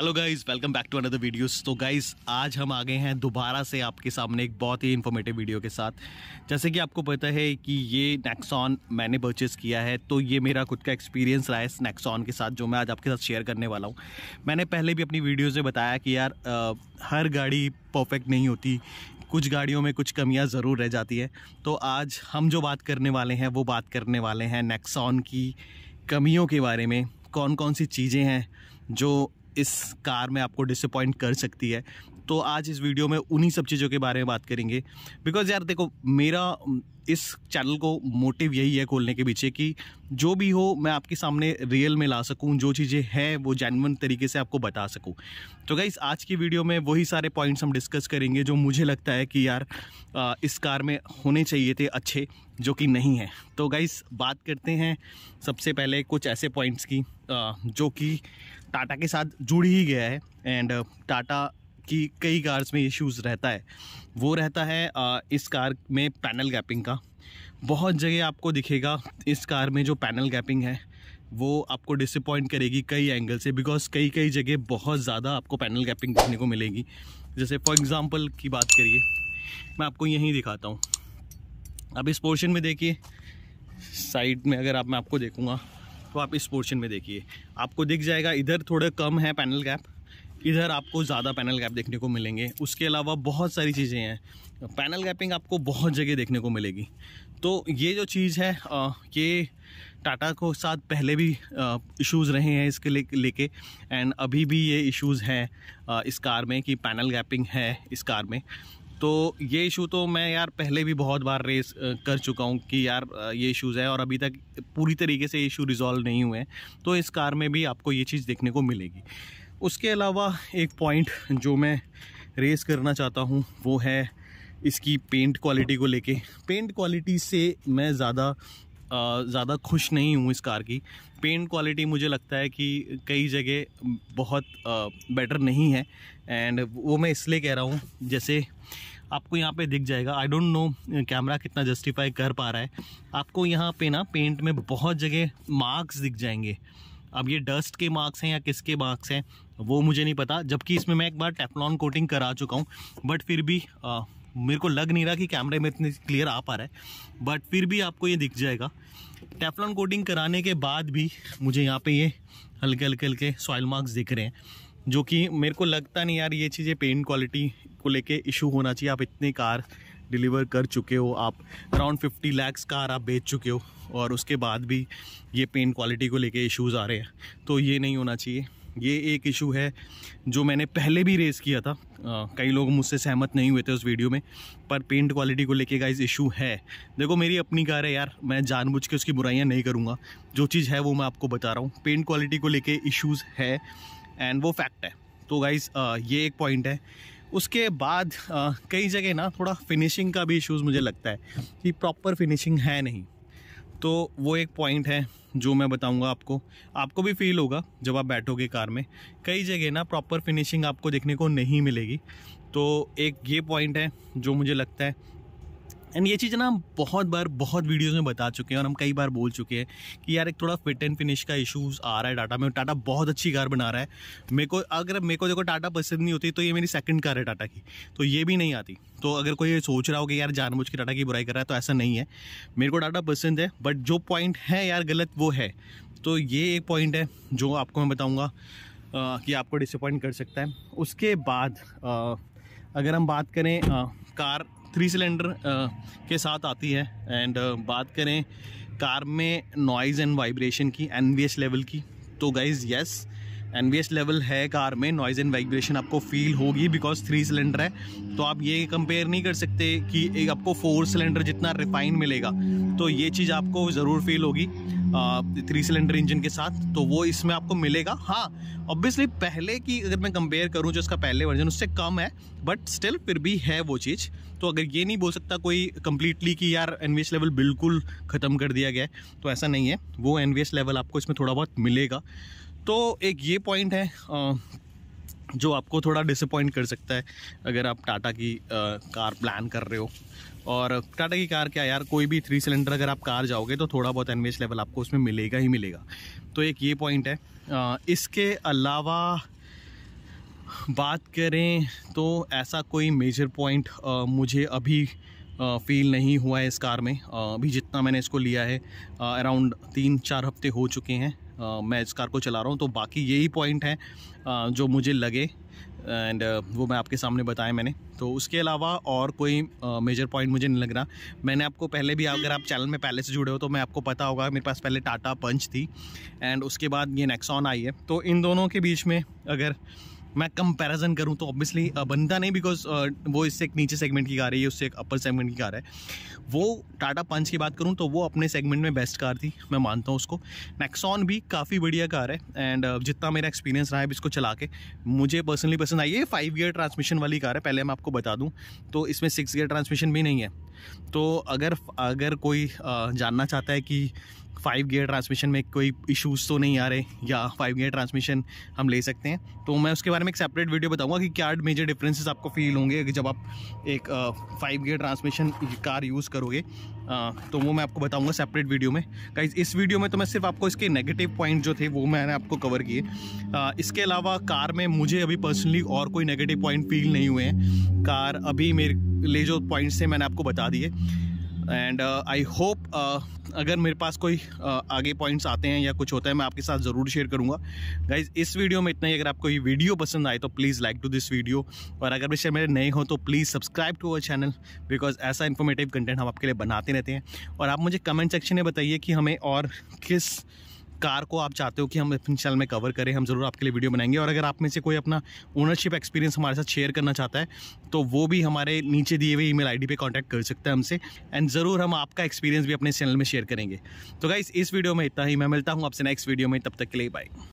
hello guys welcome back to another videos तो guys आज हम आ गए हैं दोबारा से आपके सामने एक बहुत ही इन्फॉर्मेटिव वीडियो के साथ जैसे कि आपको पता है कि ये नेक्सॉन मैंने परचेस किया है तो ये मेरा खुद का एक्सपीरियंस रहा है इस नेक्सॉन के साथ जो मैं आज आपके साथ शेयर करने वाला हूँ मैंने पहले भी अपनी वीडियोज़ में बताया कि यार आ, हर गाड़ी परफेक्ट नहीं होती कुछ गाड़ियों में कुछ कमियाँ ज़रूर रह जाती है तो आज हम जो बात करने वाले हैं वो बात करने वाले हैं नेक्सॉन की कमियों के बारे में कौन कौन सी चीज़ें हैं जो इस कार में आपको डिसअपॉइंट कर सकती है तो आज इस वीडियो में उन्हीं सब चीज़ों के बारे में बात करेंगे बिकॉज यार देखो मेरा इस चैनल को मोटिव यही है खोलने के पीछे कि जो भी हो मैं आपके सामने रियल में ला सकूं जो चीज़ें हैं वो जैनवन तरीके से आपको बता सकूं तो गाइस आज की वीडियो में वही सारे पॉइंट्स हम डिस्कस करेंगे जो मुझे लगता है कि यार आ, इस कार में होने चाहिए थे अच्छे जो कि नहीं है तो गाइस बात करते हैं सबसे पहले कुछ ऐसे पॉइंट्स की आ, जो कि टाटा के साथ जुड़ ही गया है एंड टाटा कि कई कार्स में इश्यूज़ रहता है वो रहता है इस कार में पैनल गैपिंग का बहुत जगह आपको दिखेगा इस कार में जो पैनल गैपिंग है वो आपको डिसअपॉइंट करेगी कई एंगल से बिकॉज कई कई जगह बहुत ज़्यादा आपको पैनल गैपिंग देखने को मिलेगी जैसे फॉर एग्ज़ाम्पल की बात करिए मैं आपको यहीं दिखाता हूँ अब इस पोर्शन में देखिए साइड में अगर आप मैं आपको देखूँगा तो आप इस पोर्शन में देखिए आपको दिख जाएगा इधर थोड़ा कम है पैनल गैप इधर आपको ज़्यादा पैनल गैप देखने को मिलेंगे उसके अलावा बहुत सारी चीज़ें हैं पैनल गैपिंग आपको बहुत जगह देखने को मिलेगी तो ये जो चीज़ है ये टाटा को साथ पहले भी इश्यूज़ रहे हैं इसके ले लेके एंड अभी भी ये इश्यूज़ हैं इस कार में कि पैनल गैपिंग है इस कार में तो ये इशू तो मैं यार पहले भी बहुत बार रेस कर चुका हूँ कि यार ये इश्यूज़ है और अभी तक पूरी तरीके से ये इशू रिजॉल्व नहीं हुए हैं तो इस कार में भी आपको ये चीज़ देखने को मिलेगी उसके अलावा एक पॉइंट जो मैं रेस करना चाहता हूँ वो है इसकी पेंट क्वालिटी को लेके पेंट क्वालिटी से मैं ज़्यादा ज़्यादा खुश नहीं हूँ इस कार की पेंट क्वालिटी मुझे लगता है कि कई जगह बहुत बेटर नहीं है एंड वो मैं इसलिए कह रहा हूँ जैसे आपको यहाँ पे दिख जाएगा आई डोंट नो कैमरा कितना जस्टिफाई कर पा रहा है आपको यहाँ पे ना पेंट में बहुत जगह मार्क्स दिख जाएंगे अब ये डस्ट के मार्क्स हैं या किसके मार्क्स हैं वो मुझे नहीं पता जबकि इसमें मैं एक बार टेफलॉन कोटिंग करा चुका हूँ बट फिर भी आ, मेरे को लग नहीं रहा कि कैमरे में इतनी क्लियर आ पा रहा है बट फिर भी आपको ये दिख जाएगा टेफलॉन कोटिंग कराने के बाद भी मुझे यहाँ पे ये हल्के हल्के हल्के सॉयल मार्क्स दिख रहे हैं जो कि मेरे को लगता नहीं यार ये चीज़ें पेंट क्वालिटी को लेके इशू होना चाहिए आप इतनी कार डिलीवर कर चुके हो आप अराउंड फिफ्टी लैक्स कार आप बेच चुके हो और उसके बाद भी ये पेंट क्वालिटी को लेके इश्यूज आ रहे हैं तो ये नहीं होना चाहिए ये एक इशू है जो मैंने पहले भी रेस किया था आ, कई लोग मुझसे सहमत नहीं हुए थे उस वीडियो में पर पेंट क्वालिटी को लेके गाइज इशू है देखो मेरी अपनी कार है यार मैं जानबूझ के उसकी बुराइयां नहीं करूँगा जो चीज़ है वो मैं आपको बता रहा हूँ पेंट क्वालिटी को लेके इश्यूज़ है एंड वो फैक्ट है तो गाइज ये एक पॉइंट है उसके बाद कई जगह ना थोड़ा फिनिशिंग का भी इश्यूज़ मुझे लगता है कि प्रॉपर फिनिशिंग है नहीं तो वो एक पॉइंट है जो मैं बताऊंगा आपको आपको भी फील होगा जब आप बैठोगे कार में कई जगह ना प्रॉपर फिनिशिंग आपको देखने को नहीं मिलेगी तो एक ये पॉइंट है जो मुझे लगता है एंड ये चीज़ ना हम बहुत बार बहुत वीडियोस में बता चुके हैं और हम कई बार बोल चुके हैं कि यार एक थोड़ा फिट एंड फिनिश का इशूज़ आ रहा है टाटा में टाटा बहुत अच्छी कार बना रहा है मेरे को अगर मेरे को देखो टाटा पसंद नहीं होती तो ये मेरी सेकंड कार है टाटा की तो ये भी नहीं आती तो अगर कोई सोच रहा हो कि यार जानबूझ के टाटा की बुराई कर रहा है तो ऐसा नहीं है मेरे को टाटा पसंद है बट जो पॉइंट है यार गलत वो है तो ये एक पॉइंट है जो आपको मैं बताऊँगा कि आपको डिसअपॉइंट कर सकता है उसके बाद अगर हम बात करें कार थ्री सिलेंडर uh, के साथ आती है एंड uh, बात करें कार में नॉइज़ एंड वाइब्रेशन की एन लेवल की तो guys yes yes, N level है कार में नॉइज़ एंड वाइब्रेशन आपको फील होगी बिकॉज थ्री सिलेंडर है तो आप ये कंपेयर नहीं कर सकते कि एक आपको फोर सिलेंडर जितना रिफाइन मिलेगा तो ये चीज़ आपको ज़रूर फील होगी थ्री सिलेंडर इंजन के साथ तो वो इसमें आपको मिलेगा हाँ ऑब्वियसली पहले की अगर मैं कंपेयर करूँ जो इसका पहले वर्जन उससे कम है बट स्टिल फिर भी है वो चीज़ तो अगर ये नहीं बोल सकता कोई कम्प्लीटली कि यार एन लेवल बिल्कुल ख़त्म कर दिया गया है तो ऐसा नहीं है वो एन लेवल आपको इसमें थोड़ा बहुत मिलेगा तो एक ये पॉइंट है आ, जो आपको थोड़ा डिसअपॉइंट कर सकता है अगर आप टाटा की आ, कार प्लान कर रहे हो और टाटा की कार क्या यार कोई भी थ्री सिलेंडर अगर आप कार जाओगे तो थोड़ा बहुत एनवेज लेवल आपको उसमें मिलेगा ही मिलेगा तो एक ये पॉइंट है आ, इसके अलावा बात करें तो ऐसा कोई मेजर पॉइंट मुझे अभी फ़ील नहीं हुआ है इस कार में अभी जितना मैंने इसको लिया है अराउंड तीन चार हफ्ते हो चुके हैं मैं इस कार को चला रहा हूँ तो बाकी यही पॉइंट हैं जो मुझे लगे एंड वो मैं आपके सामने बताया मैंने तो उसके अलावा और कोई मेजर पॉइंट मुझे नहीं लग रहा मैंने आपको पहले भी अगर आप चैनल में पहले से जुड़े हो तो मैं आपको पता होगा मेरे पास पहले टाटा पंच थी एंड उसके बाद ये नेक्सॉन आई है तो इन दोनों के बीच में अगर मैं कंपैरिजन करूँ तो ऑब्वियसली बनता नहीं बिकॉज वो इससे एक नीचे सेगमेंट की कार है ये उससे एक अपर सेगमेंट की कार है वो टाटा पंच की बात करूँ तो वो अपने सेगमेंट में बेस्ट कार थी मैं मानता हूँ उसको नेक्सॉन भी काफ़ी बढ़िया कार है एंड जितना मेरा एक्सपीरियंस रहा है इसको चला के मुझे पर्सनली पसंद आई है फाइव गियर ट्रांसमिशन वाली कार है पहले मैं आपको बता दूँ तो इसमें सिक्स गियर ट्रांसमिशन भी नहीं है तो अगर अगर कोई जानना चाहता है कि फाइव गियर ट्रांसमिशन में कोई इश्यूज़ तो नहीं आ रहे या फाइव गियर ट्रांसमिशन हम ले सकते हैं तो मैं उसके बारे में एक सेपरेट वीडियो बताऊंगा कि क्या मेजर डिफरेंसेस आपको फील होंगे कि जब आप एक five gear transmission car use करोगे आ, तो वो मैं आपको बताऊंगा सेपरेट वीडियो में गाइज इस वीडियो में तो मैं सिर्फ आपको इसके नेगेटिव पॉइंट जो थे वो मैंने आपको कवर किए इसके अलावा कार में मुझे अभी पर्सनली और कोई नेगेटिव पॉइंट फील नहीं हुए हैं कार अभी मेरे ले जो पॉइंट्स हैं मैंने आपको बता दिए एंड आई होप अगर मेरे पास कोई uh, आगे पॉइंट्स आते हैं या कुछ होता है मैं आपके साथ ज़रूर शेयर करूँगा गाइज इस वीडियो में इतना ही अगर आपको ये वीडियो पसंद आए तो please like to this video और अगर विषय मेरे नए हो तो please subscribe to our channel because ऐसा इन्फॉर्मेटिव कंटेंट हम आपके लिए बनाते रहते हैं और आप मुझे कमेंट सेक्शन में बताइए कि हमें और किस कार को आप चाहते हो कि हम अपने चैनल में कवर करें हम ज़रूर आपके लिए वीडियो बनाएंगे और अगर आप में से कोई अपना ओनरशिप एक्सपीरियंस हमारे साथ शेयर करना चाहता है तो वो भी हमारे नीचे दिए हुए ईमेल आईडी पे कांटेक्ट कर सकता है हमसे एंड ज़रूर हम आपका एक्सपीरियंस भी अपने चैनल में शेयर करेंगे तो गाइस इस वीडियो में इतना ही मैं मिलता हूँ आपसे नेक्स्ट वीडियो में तब तक के लिए बाय